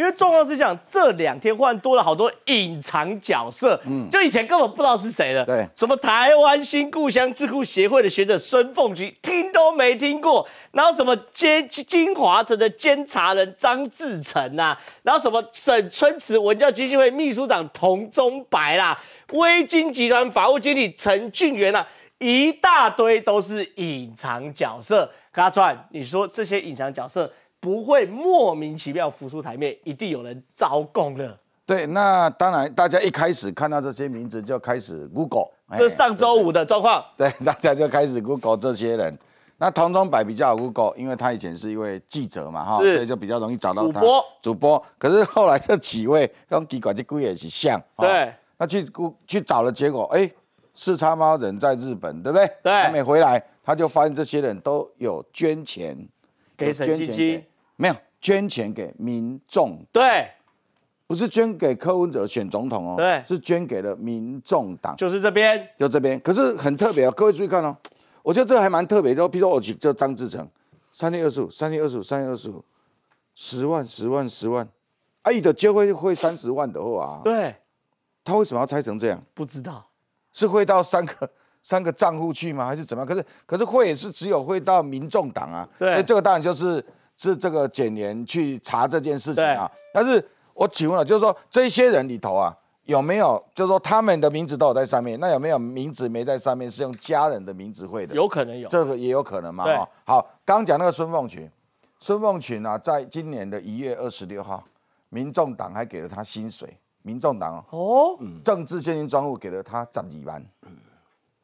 因为重要是讲这两天然多了好多隐藏角色，嗯，就以前根本不知道是谁的，对，什么台湾新故乡智库协会的学者孙凤菊，听都没听过，然后什么监金华城的监察人张志成呐，然后什么省春慈文教基金会秘书长童钟白啦，微金集团法务经理陈俊元啦，一大堆都是隐藏角色，阿川，你说这些隐藏角色？不会莫名其妙浮出台面，一定有人招供了。对，那当然，大家一开始看到这些名字，就开始 Google，这是上周五的状况。对，大家就开始 Google 这些人。那唐中百比较 Google，因为他以前是一位记者嘛，哈，所以就比较容易找到他。主播，主播。可是后来这几位跟 Google 这 g o 也是像。对。那去 Google 去找了结果，哎，四叉猫人在日本，对不对？对。他没回来，他就发现这些人都有捐钱给沈晶没有捐钱给民众，对，不是捐给柯文哲选总统哦，对，是捐给了民众党，就是这边，就这边。可是很特别啊，各位注意看哦，我觉得这还蛮特别。的。P t 说 O G，就张志成，三月二十五，三月二十五，三月二十五，十万，十万，十万，阿义的就会汇三十万的话、啊，对，他为什么要拆成这样？不知道，是会到三个三个账户去吗？还是怎么样？可是可是会也是只有会到民众党啊，对，所以这个当然就是。是这个检联去查这件事情啊，但是我请问了，就是说这些人里头啊，有没有就是说他们的名字都有在上面？那有没有名字没在上面，是用家人的名字汇的？有可能有，这个也有可能嘛。哈，好，刚讲那个孙凤群，孙凤群啊，在今年的一月二十六号，民众党还给了他薪水，民众党哦，政治现金专务给了他十几万，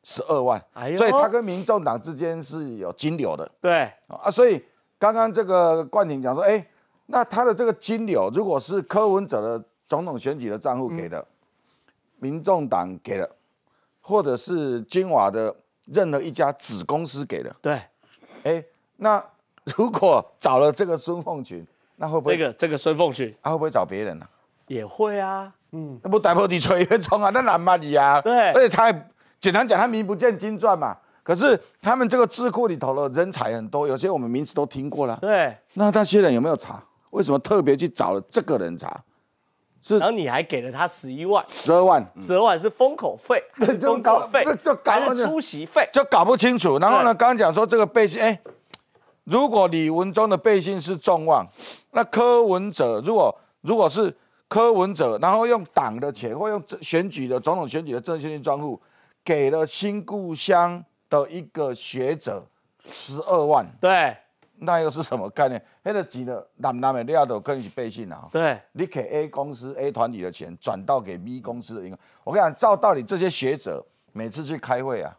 十二万，哎所以他跟民众党之间是有金流的，对啊，所以。刚刚这个冠廷讲说，哎，那他的这个金流如果是柯文哲的总统选举的账户给的，民众党给的，或者是金瓦的任何一家子公司给的，对，哎，那如果找了这个孙凤群，那会不会这个这个孙凤群，他会不会找别人呢？也会啊，嗯，那不逮破你吹一通啊，那难骂你啊，对，而且他还简单讲，他名不见经传嘛。可是他们这个智库里头的人才很多，有些我们名字都听过了。对，那那些人有没有查？为什么特别去找了这个人查？是，然后你还给了他十一万、十二万、十二万是封口费、封 口费，就搞不出席费就搞不清楚。然后呢，刚刚讲说这个背信，哎，如果李文忠的背信是众望，那柯文哲如果如果是柯文哲，然后用党的钱或用选举的总统选举的政选金专户给了新故乡。的一个学者十二万，对，那又是什么概念？那几的南南美利亚跟更是背信了。对，你给 A 公司 A 团体的钱转到给 B 公司的银行，我跟你讲，照道理这些学者每次去开会啊，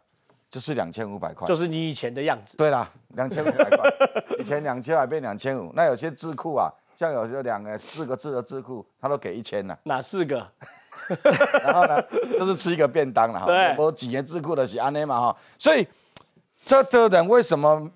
就是两千五百块，就是你以前的样子。对啦，两千五百块，以前两千还变两千五，那有些智库啊，像有些两四个字的智库，他都给一千了。哪四个？然后呢，就是吃一个便当了哈。我几年智库的是安内嘛哈，所以这的人为什么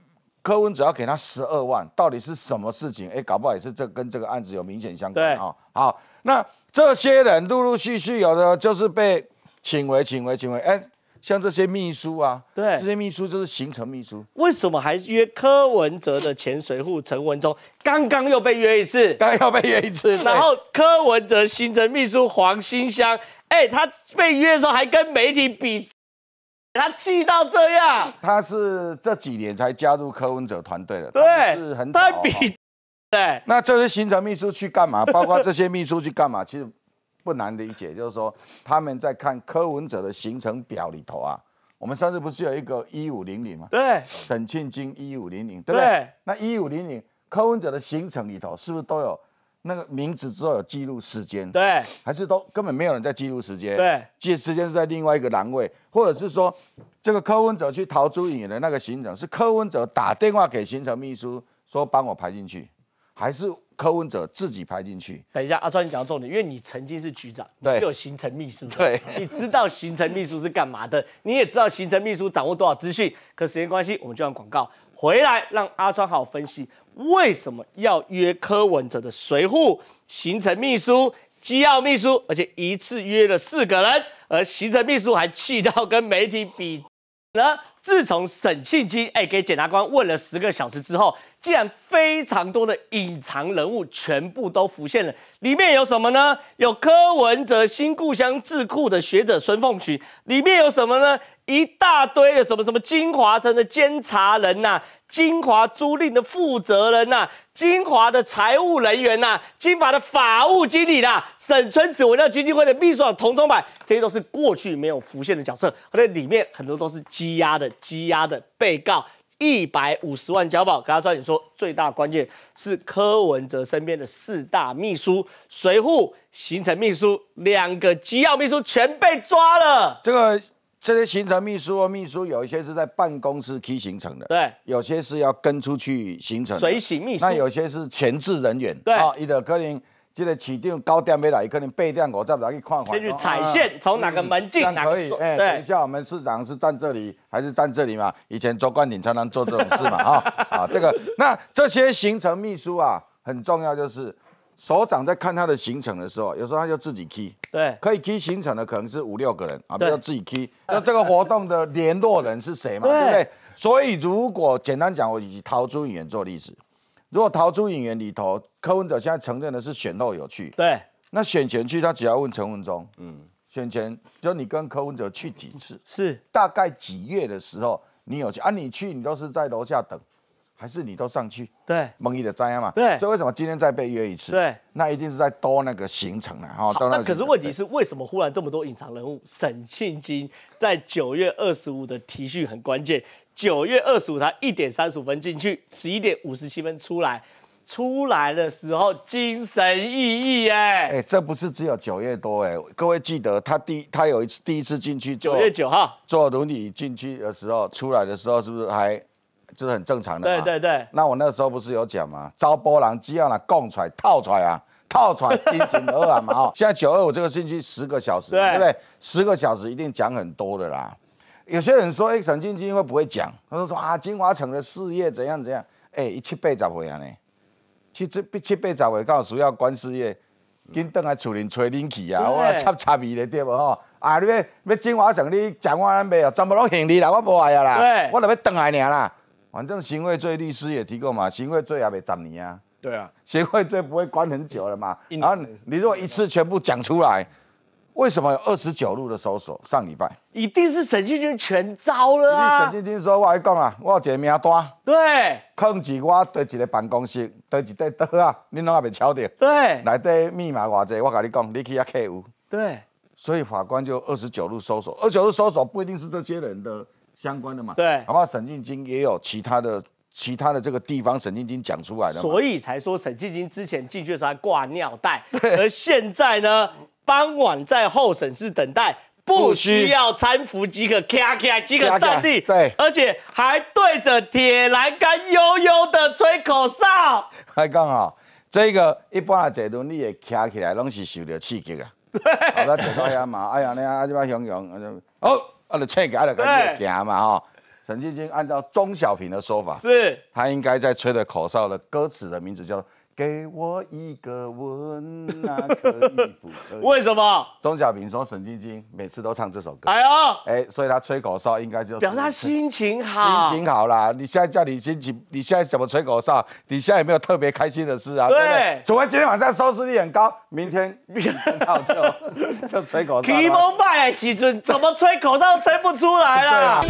柯文只要给他十二万，到底是什么事情？哎，搞不好也是这跟这个案子有明显相关啊。好，那这些人陆陆续续有的就是被请回，请回，请回，哎。像这些秘书啊，对，这些秘书就是行程秘书。为什么还约柯文哲的潜水户陈文忠？刚刚又被约一次，刚刚又被约一次。然后柯文哲行程秘书黄新香，哎，他被约的时候还跟媒体比，他气到这样。他是这几年才加入柯文哲团队的，对，是很比。对，那这些行程秘书去干嘛？包括这些秘书去干嘛？其实。不难理解，就是说他们在看柯文哲的行程表里头啊，我们上次不是有一个一五零零吗？对，沈庆金一五零零，对不对？那一五零零柯文哲的行程里头是不是都有那个名字之后有记录时间？对，还是都根本没有人在记录时间？对，记时间是在另外一个栏位，或者是说这个柯文哲去逃出影的那个行程是柯文哲打电话给行程秘书说帮我排进去，还是？柯文哲自己排进去，等一下，阿川你讲重点，因为你曾经是局长，你就有行程秘书，对，你知道行程秘书是干嘛的，你也知道行程秘书掌握多少资讯。可时间关系，我们就上广告，回来让阿川好好分析为什么要约柯文哲的随护、行程秘书、机要秘书，而且一次约了四个人，而行程秘书还气到跟媒体比呢。自从沈庆基哎给检察官问了十个小时之后。竟然非常多的隐藏人物全部都浮现了，里面有什么呢？有柯文哲新故乡智库的学者孙凤群，里面有什么呢？一大堆的什么什么金华城的监察人呐，金华租赁的负责人呐，金华的财务人员呐，金华的法务经理啦，沈春子文教基金会的秘书长童中柏，这些都是过去没有浮现的角色，而且里面很多都是积压的积压的被告。一百五十万交保，跟他抓紧说，最大关键是柯文哲身边的四大秘书，随护、行程秘书、两个机要秘书全被抓了。这个这些行程秘书哦，秘书有一些是在办公室提行程的，对，有些是要跟出去行程随行秘书，那有些是前置人员，对，啊，伊德柯林。记得起定高点未来，可能背定我再把它看框先去踩线，从哪个门进？可以。哎，等一下，我们市长是站这里还是站这里嘛？以前周冠廷常常做这种事嘛，哈。啊，这个，那这些行程秘书啊，很重要，就是首长在看他的行程的时候，有时候他就自己 key。对。可以 key 行程的可能是五六个人啊，不要自己 key。那这个活动的联络人是谁嘛？对不对？所以如果简单讲，我以陶竹影做例子。如果逃出影院里头，柯文哲现在承认的是选漏有去。对，那选前去，他只要问陈文忠。嗯，选前就你跟柯文哲去几次？是，大概几月的时候你有去？啊，你去你都是在楼下等，还是你都上去？对，蒙毅的灾嘛。对，所以为什么今天再被约一次？对，那一定是在多那个行程了哈。那可是问题是，为什么忽然这么多隐藏人物？沈庆金在九月二十五的提讯很关键。九月二十五，他一点三十五分进去，十一点五十七分出来，出来的时候精神奕奕哎。哎，这不是只有九月多哎，各位记得他第他有一次第一次进去九月九号坐轮椅进去的时候，出来的时候是不是还就是很正常的？对对对。那我那时候不是有讲吗？招波浪，只要拿供出来，套出来啊，套出来 精神二啊嘛哦。现在九二五这个星期十个小时，对不对？十个小时一定讲很多的啦。有些人说：“哎，沈晶金会不会讲？”他说：“啊，金华城的事业怎样怎样？哎，一七八十岁啊呢，七七七八十岁，到时要管事业，紧倒来厝里催恁去啊，我插插伊咧，对无吼？啊，你要要金华城，你讲我安妹哦，全部拢行李啦，我无爱啊啦，我著欲倒来尔啦。反正行贿罪律师也提过嘛，行贿罪也未十年啊。对啊，行贿罪不会关很久的嘛。然后你若一次全部讲出来。”为什么有二十九路的搜索？上礼拜一定是沈晶军全招了。沈晶军说：“我来讲啊，我一个名多。”对，控制我在一个办公室，在一块桌啊，你拢阿袂敲得？对，内底密码偌济，我甲你讲，你去遐客户，对，所以法官就二十九路搜索，二十九路搜索不一定是这些人的相关的嘛？对，好不好？沈晶军也有其他的、其他的这个地方，沈晶晶讲出来的，所以才说沈晶晶之前进去的候还挂尿袋，而现在呢？傍晚在候审室等待，不需要搀扶即可站起，即可站立，对，而且还对着铁栏杆悠悠的吹口哨。还讲哦，这个一般的这路你也卡起来拢是受到刺激啊。好，那就到阿嘛，哎呀，你阿这边形容，哦，啊，就请个阿你赶紧行嘛哈。陈志军按照钟小平的说法，是，他应该在吹的口哨的歌词的名字叫。给我一个吻，可可以以？不为什么？钟小平说沈晶晶每次都唱这首歌。哎呦，哎，所以他吹口哨应该就表示他心情好，心情好啦。你现在叫你心情，你现在怎么吹口哨？你现在有没有特别开心的事啊？对不对？除非今天晚上收视率很高，明天就 就吹口哨。气崩败，喜尊怎么吹口哨吹不出来了？